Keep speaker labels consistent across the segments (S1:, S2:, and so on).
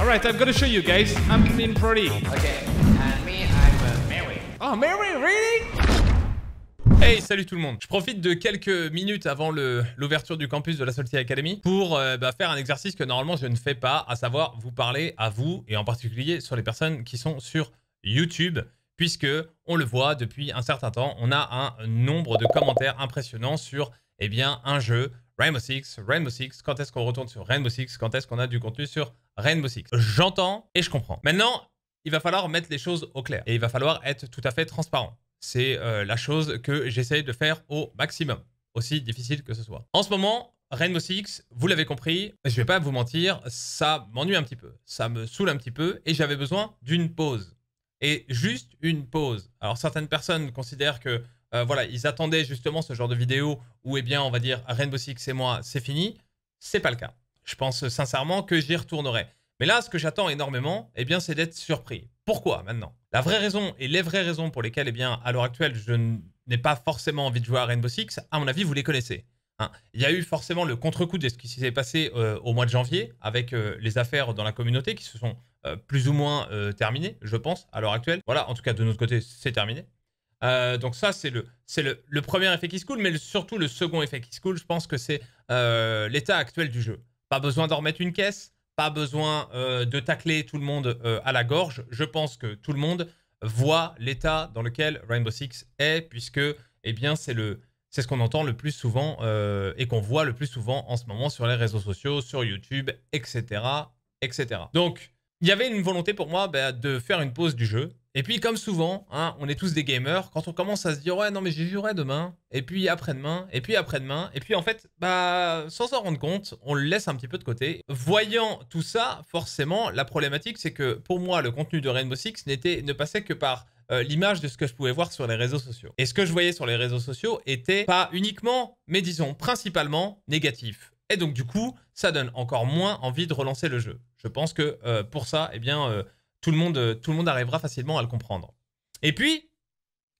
S1: All right, I'm gonna show you guys. I'm clean pretty. Okay, and me, I'm uh, Mary. Oh, Mary, really? Hey, salut tout le monde. Je profite de quelques minutes avant l'ouverture du campus de la Solty Academy pour euh, bah, faire un exercice que normalement je ne fais pas, à savoir vous parler à vous et en particulier sur les personnes qui sont sur YouTube puisque on le voit depuis un certain temps, on a un nombre de commentaires impressionnants sur eh bien un jeu Rainbow Six, Rainbow Six, quand est-ce qu'on retourne sur Rainbow Six, quand est-ce qu'on a du contenu sur Rainbow Six. J'entends et je comprends. Maintenant, il va falloir mettre les choses au clair et il va falloir être tout à fait transparent. C'est euh, la chose que j'essaye de faire au maximum, aussi difficile que ce soit. En ce moment, Rainbow Six, vous l'avez compris, je vais pas vous mentir, ça m'ennuie un petit peu, ça me saoule un petit peu et j'avais besoin d'une pause. Et juste une pause. Alors certaines personnes considèrent que euh, voilà, ils attendaient justement ce genre de vidéo où eh bien on va dire Rainbow Six et moi, c'est fini. C'est pas le cas je pense sincèrement que j'y retournerai. Mais là, ce que j'attends énormément, eh bien, c'est d'être surpris. Pourquoi maintenant La vraie raison et les vraies raisons pour lesquelles, eh bien, à l'heure actuelle, je n'ai pas forcément envie de jouer à Rainbow Six, à mon avis, vous les connaissez. Hein. Il y a eu forcément le contre-coup de ce qui s'est passé euh, au mois de janvier avec euh, les affaires dans la communauté qui se sont euh, plus ou moins terminées, je pense, à l'heure actuelle. Voilà, en tout cas, de notre côté, c'est terminé. donc ça, c'est le, c'est le, premier effet qui se coule, mais surtout le second effet qui se coule, je pense que c'est l'état actuel du jeu. Pas besoin d'en remettre une caisse, pas besoin euh, de tacler tout le monde euh, à la gorge. Je pense que tout le monde voit l'état dans lequel Rainbow Six est, puisque eh bien c'est le c'est ce qu'on entend le plus souvent euh, et qu'on voit le plus souvent en ce moment sur les réseaux sociaux, sur YouTube, etc., etc. Donc il y avait une volonté pour moi bah, de faire une pause du jeu et puis, comme souvent, hein, on est tous des gamers. Quand on commence à se dire, ouais, non, mais j'y jouerai demain, et puis après-demain, et puis après-demain, et puis en fait, bah, sans s'en rendre compte, on le laisse un petit peu de côté. Voyant tout ça, forcément, la problématique, c'est que pour moi, le contenu de Rainbow Six n'était, ne passait que par euh, l'image de ce que je pouvais voir sur les réseaux sociaux. Et ce que je voyais sur les réseaux sociaux était pas uniquement, mais disons principalement négatif. Et donc, du coup, ça donne encore moins envie de relancer le jeu. Je pense que euh, pour ça, eh bien. Euh, tout le monde, euh, tout le monde arrivera facilement à le comprendre. Et puis,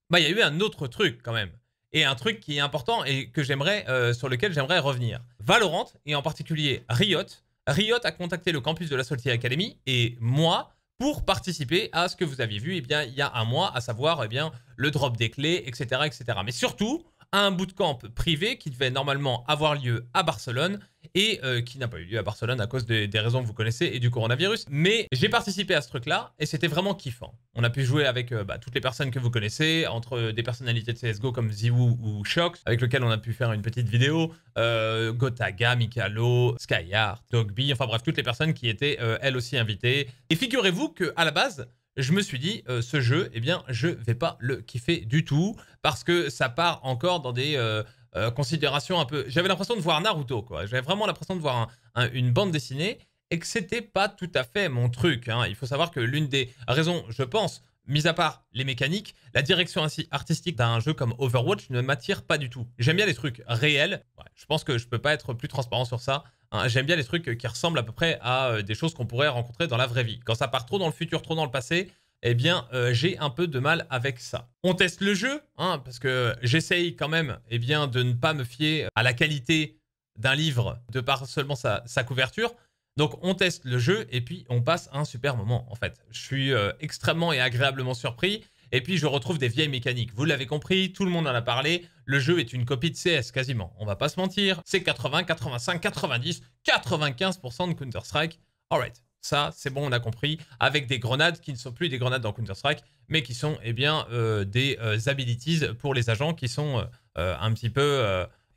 S1: bah, il y a eu un autre truc quand même. Et un truc qui est important et que j'aimerais, euh, sur lequel j'aimerais revenir. Valorant, et en particulier Riot, Riot a contacté le campus de la Salty Academy et moi pour participer à ce que vous aviez vu eh bien, il y a un mois, à savoir eh bien, le drop des clés, etc., etc. Mais surtout, un bootcamp privé qui devait normalement avoir lieu à Barcelone et euh, qui n'a pas eu lieu à Barcelone à cause des, raisons que vous connaissez et du coronavirus. Mais j'ai participé à ce truc-là et c'était vraiment kiffant. On a pu jouer avec euh, bah, toutes les personnes que vous connaissez, entre euh, des personnalités de CSGO comme Ziwoo ou Shox, avec lequel on a pu faire une petite vidéo, Gotaga, Mikalo, Skyheart, Dogby, enfin bref, toutes les personnes qui étaient elles aussi invitées. Et figurez-vous qu'à la base, je me suis dit, ce jeu, eh bien, je vais pas le kiffer du tout, parce que ça part encore dans des... Euh, considération un peu. J'avais l'impression de voir Naruto, quoi. J'avais vraiment l'impression de voir une bande dessinée et que c'était pas tout à fait mon truc. Hein. Il faut savoir que l'une des raisons, je pense, mis à part les mécaniques, la direction artistique d'un jeu comme Overwatch ne m'attire pas du tout. J'aime bien les trucs réels. je pense que je peux pas être plus transparent sur ça. Hein. J'aime bien les trucs qui ressemblent à peu près à euh, des choses qu'on pourrait rencontrer dans la vraie vie. Quand ça part trop dans le futur, trop dans le passé, eh bien, euh, j'ai un peu de mal avec ça. On teste le jeu, hein, parce que j'essaye quand même eh bien, de ne pas me fier à la qualité d'un livre de par seulement sa, couverture. Donc, on teste le jeu et puis on passe un super moment, en fait. Je suis euh, extrêmement et agréablement surpris. Et puis, je retrouve des vieilles mécaniques. Vous l'avez compris, tout le monde en a parlé. Le jeu est une copie de CS quasiment. On va pas se mentir. C'est 80, 85, 90, 95% de Counter-Strike. All right. Ça, c'est bon, on a compris. Avec des grenades qui ne sont plus des grenades dans Counter-Strike, mais qui sont eh bien, euh, des euh, abilities pour les agents qui sont euh, un petit peu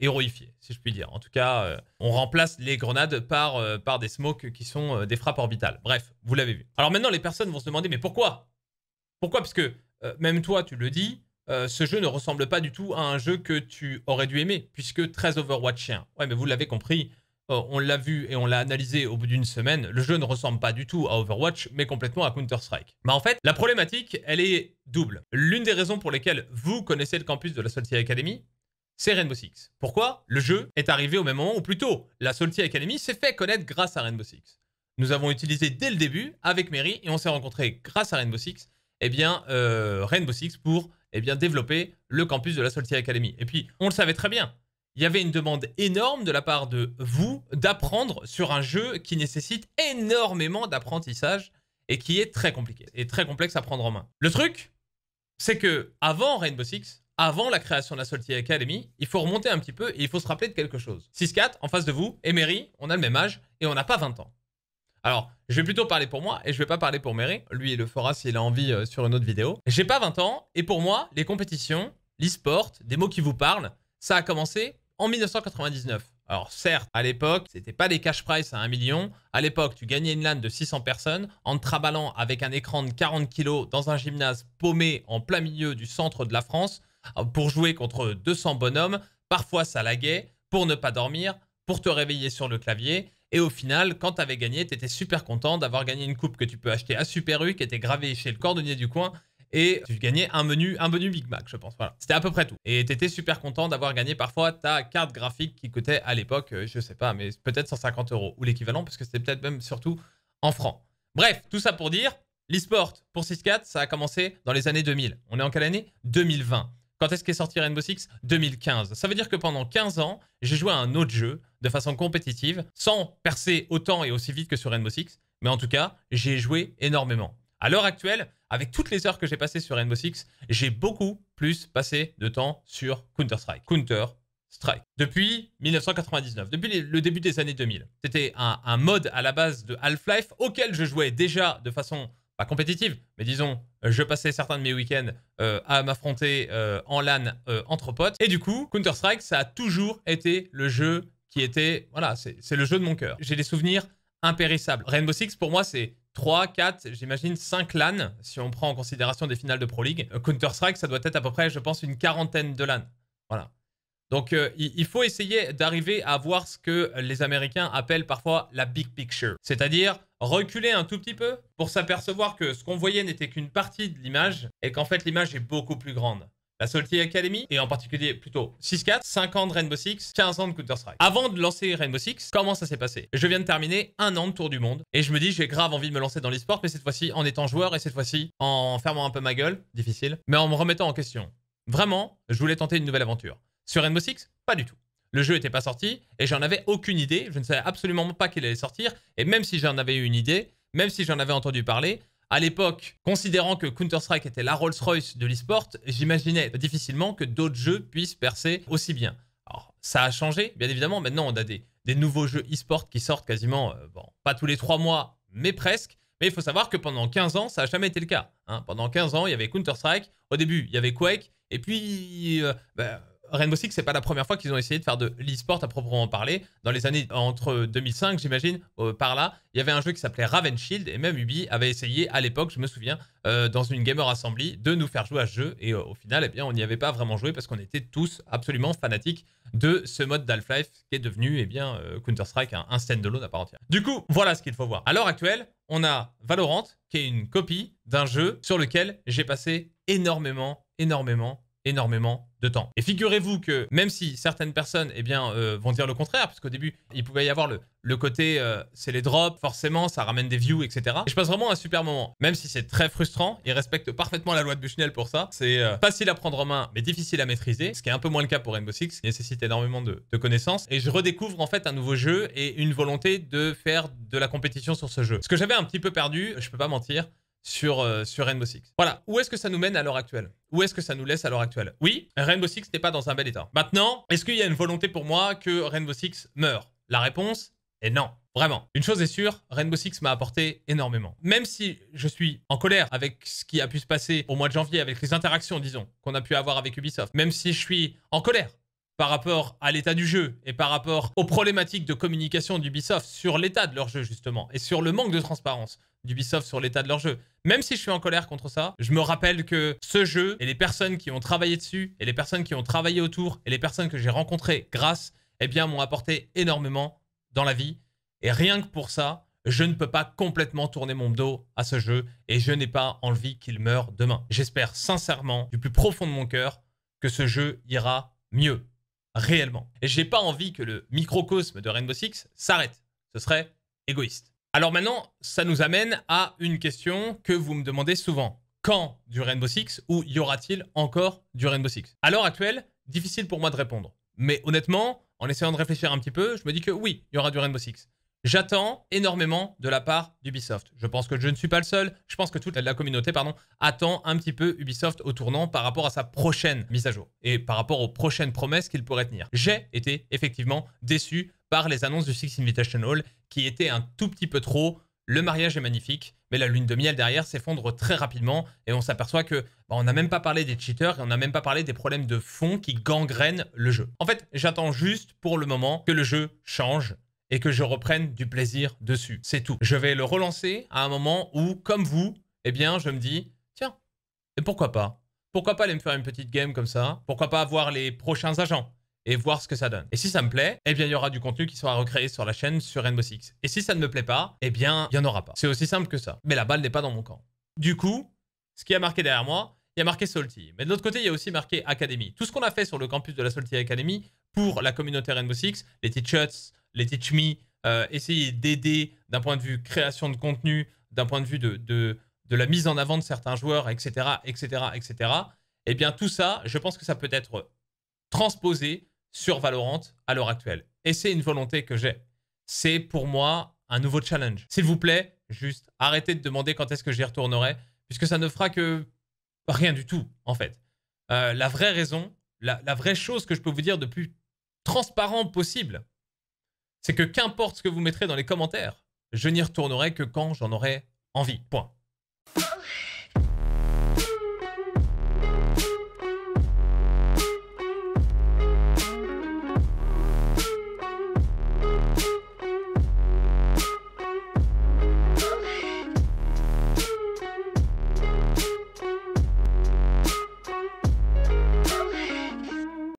S1: héroïfiés, si je puis dire. En tout cas, on remplace les grenades par, par des smokes qui sont des frappes orbitales. Bref, vous l'avez vu. Alors maintenant, les personnes vont se demander, mais pourquoi Pourquoi Parce que même toi, tu le dis, ce jeu ne ressemble pas du tout à un jeu que tu aurais dû aimer, puisque très Overwatchien. Ouais, mais vous l'avez compris, euh, on l'a vu et on l'a analysé au bout d'une semaine, le jeu ne ressemble pas du tout à Overwatch, mais complètement à Counter-Strike. Mais en fait, la problématique, elle est double. L'une des raisons pour lesquelles vous connaissez le campus de la Solitaire Academy, c'est Rainbow Six. Pourquoi Le jeu est arrivé au même moment, ou plutôt, la Solitaire Academy s'est fait connaître grâce à Rainbow Six. Nous avons utilisé dès le début, avec Mary, et on s'est rencontré grâce à Rainbow Six, eh bien, euh, Rainbow Six pour eh bien, développer le campus de la Solitaire Academy. Et puis, on le savait très bien, il y avait une demande énorme de la part de vous d'apprendre sur un jeu qui nécessite énormément d'apprentissage et qui est très compliqué et très complexe à prendre en main. Le truc, c'est que avant Rainbow Six, avant la création de la Salty Academy, il faut remonter un petit peu et il faut se rappeler de quelque chose. 6-4, en face de vous, et Mary, on a le même âge et on n'a pas 20 ans. Alors, je vais plutôt parler pour moi et je vais pas parler pour Mary. Lui, il le fera s'il a envie euh, sur une autre vidéo. J'ai pas 20 ans et pour moi, les compétitions, l'e-sport, des mots qui vous parlent, ça a commencé en 1999. Alors certes, à l'époque, c'était pas des cash price à un million. À l'époque, tu gagnais une LAN de 600 personnes en te traballant avec un écran de 40 kilos dans un gymnase paumé en plein milieu du centre de la France euh, pour jouer contre 200 bonhommes. Parfois, ça laguait pour ne pas dormir, pour te réveiller sur le clavier. Et au final, quand tu avais gagné, tu étais super content d'avoir gagné une coupe que tu peux acheter à Super U, qui était gravée chez le cordonnier du coin et tu gagnais un menu, un menu Big Mac, je pense. Voilà, c'était à peu près tout. Et tu étais super content d'avoir gagné parfois ta carte graphique qui coûtait à l'époque, euh, je sais pas, mais peut-être 150 euros ou l'équivalent, parce que c'était peut-être même surtout en francs. Bref, tout ça pour dire, l'e-sport pour 6-4, ça a commencé dans les années 2000. On est en quelle année 2020. Quand est-ce qu'est sorti Rainbow Six 2015. Ça veut dire que pendant 15 ans, j'ai joué à un autre jeu de façon compétitive, sans percer autant et aussi vite que sur Rainbow Six, mais en tout cas, j'ai joué énormément. À l'heure actuelle, avec toutes les heures que j'ai passées sur Rainbow Six, j'ai beaucoup plus passé de temps sur Counter-Strike. Counter. Strike. Depuis 1999, depuis le début des années 2000. C'était un, mode à la base de Half-Life auquel je jouais déjà de façon pas compétitive, mais disons, je passais certains de mes week-ends euh, à m'affronter euh, en LAN euh, entre potes. Et du coup, Counter-Strike, ça a toujours été le jeu qui était, voilà, c'est le jeu de mon cœur. J'ai des souvenirs impérissables. Rainbow Six, pour moi, c'est 3, 4, j'imagine 5 LAN, si on prend en considération des finales de Pro League. Euh, Counter-Strike, ça doit être à peu près, je pense, une quarantaine de LAN. Voilà. Donc, euh, il faut essayer d'arriver à voir ce que les Américains appellent parfois la big picture, c'est-à-dire reculer un tout petit peu pour s'apercevoir que ce qu'on voyait n'était qu'une partie de l'image et qu'en fait l'image est beaucoup plus grande la Salty Academy, et en particulier plutôt 6-4, 5 ans de Rainbow Six, 15 ans de Counter-Strike. Avant de lancer Rainbow Six, comment ça s'est passé Je viens de terminer un an de tour du monde, et je me dis j'ai grave envie de me lancer dans l'esport, mais cette fois-ci en étant joueur, et cette fois-ci en fermant un peu ma gueule, difficile, mais en me remettant en question. Vraiment, je voulais tenter une nouvelle aventure. Sur Rainbow Six, pas du tout. Le jeu n'était pas sorti, et j'en avais aucune idée, je ne savais absolument pas qu'il allait sortir, et même si j'en avais eu une idée, même si j'en avais entendu parler, à l'époque, considérant que Counter-Strike était la Rolls-Royce de l'esport, j'imaginais difficilement que d'autres jeux puissent percer aussi bien. Alors, ça a changé, bien évidemment. Maintenant, on a des, des nouveaux jeux e-sport qui sortent quasiment, euh, bon, pas tous les trois mois, mais presque. Mais il faut savoir que pendant 15 ans, ça n'a jamais été le cas. Hein. Pendant 15 ans, il y avait Counter-Strike. Au début, il y avait Quake. Et puis, euh, ben, Rainbow Six, c'est pas la première fois qu'ils ont essayé de faire de l'e-sport à proprement parler. Dans les années entre 2005, j'imagine, euh, par là, il y avait un jeu qui s'appelait Raven Shield et même Ubi avait essayé à l'époque, je me souviens, euh, dans une gamer assembly, de nous faire jouer à ce jeu. Et euh, au final, eh bien, on n'y avait pas vraiment joué parce qu'on était tous absolument fanatiques de ce mode d'Half-Life qui est devenu, eh bien, Counter-Strike, un, de standalone à part entière. Du coup, voilà ce qu'il faut voir. À l'heure actuelle, on a Valorant qui est une copie d'un jeu sur lequel j'ai passé énormément, énormément énormément de temps. Et figurez-vous que même si certaines personnes eh bien, euh, vont dire le contraire, puisqu'au début, il pouvait y avoir le, le côté euh, c'est les drops, forcément, ça ramène des views, etc. Et je passe vraiment un super moment. Même si c'est très frustrant, ils respecte parfaitement la loi de Bushnell pour ça. C'est euh, facile à prendre en main, mais difficile à maîtriser, ce qui est un peu moins le cas pour Rainbow Six, qui nécessite énormément de, de connaissances. Et je redécouvre en fait un nouveau jeu et une volonté de faire de la compétition sur ce jeu. Ce que j'avais un petit peu perdu, je peux pas mentir, euh, sur, Rainbow Six. Voilà, où est-ce que ça nous mène à l'heure actuelle Où est-ce que ça nous laisse à l'heure actuelle Oui, Rainbow Six n'est pas dans un bel état. Maintenant, est-ce qu'il y a une volonté pour moi que Rainbow Six meure La réponse est non. Vraiment. Une chose est sûre, Rainbow Six m'a apporté énormément. Même si je suis en colère avec ce qui a pu se passer au mois de janvier, avec les interactions, disons, qu'on a pu avoir avec Ubisoft, même si je suis en colère par rapport à l'état du jeu et par rapport aux problématiques de communication d'Ubisoft sur l'état de leur jeu justement et sur le manque de transparence d'Ubisoft sur l'état de leur jeu. Même si je suis en colère contre ça, je me rappelle que ce jeu et les personnes qui ont travaillé dessus et les personnes qui ont travaillé autour et les personnes que j'ai rencontrées grâce, eh bien, m'ont apporté énormément dans la vie. Et rien que pour ça, je ne peux pas complètement tourner mon dos à ce jeu et je n'ai pas envie qu'il meure demain. J'espère sincèrement, du plus profond de mon cœur, que ce jeu ira mieux, réellement. Et je n'ai pas envie que le microcosme de Rainbow Six s'arrête. Ce serait égoïste. Alors maintenant, ça nous amène à une question que vous me demandez souvent. Quand du Rainbow Six ou y aura-t-il encore du Rainbow Six À l'heure actuelle, difficile pour moi de répondre. Mais honnêtement, en essayant de réfléchir un petit peu, je me dis que oui, il y aura du Rainbow Six. J'attends énormément de la part d'Ubisoft. Je pense que je ne suis pas le seul. Je pense que toute la communauté pardon, attend un petit peu Ubisoft au tournant par rapport à sa prochaine mise à jour et par rapport aux prochaines promesses qu'il pourrait tenir. J'ai été effectivement déçu par les annonces du Six Invitational qui étaient un tout petit peu trop le mariage est magnifique, mais la lune de miel derrière s'effondre très rapidement et on s'aperçoit que bah, on n'a même pas parlé des cheaters et on n'a même pas parlé des problèmes de fond qui gangrènent le jeu. En fait, j'attends juste pour le moment que le jeu change et que je reprenne du plaisir dessus. C'est tout. Je vais le relancer à un moment où, comme vous, eh bien, je me dis, tiens, et pourquoi pas Pourquoi pas aller me faire une petite game comme ça Pourquoi pas voir les prochains agents et voir ce que ça donne. Et si ça me plaît, eh bien, il y aura du contenu qui sera recréé sur la chaîne sur Rainbow Six. Et si ça ne me plaît pas, eh bien, il n'y en aura pas. C'est aussi simple que ça. Mais la balle n'est pas dans mon camp. Du coup, ce qui a marqué derrière moi, il y a marqué Salty. Mais de l'autre côté, il y a aussi marqué Academy. Tout ce qu'on a fait sur le campus de la Salty Academy pour la communauté Rainbow Six, les t-shirts, les Teach Me, euh, essayer d'aider d'un point de vue création de contenu, d'un point de vue de, de, la mise en avant de certains joueurs, etc., etc., etc., eh bien tout ça, je pense que ça peut être transposé sur Valorant à l'heure actuelle. Et c'est une volonté que j'ai. C'est pour moi un nouveau challenge. S'il vous plaît, juste arrêtez de demander quand est-ce que j'y retournerai, puisque ça ne fera que rien du tout, en fait. Euh, la vraie raison, la, la vraie chose que je peux vous dire de plus transparent possible, c'est que qu'importe ce que vous mettrez dans les commentaires, je n'y retournerai que quand j'en aurai envie. Point.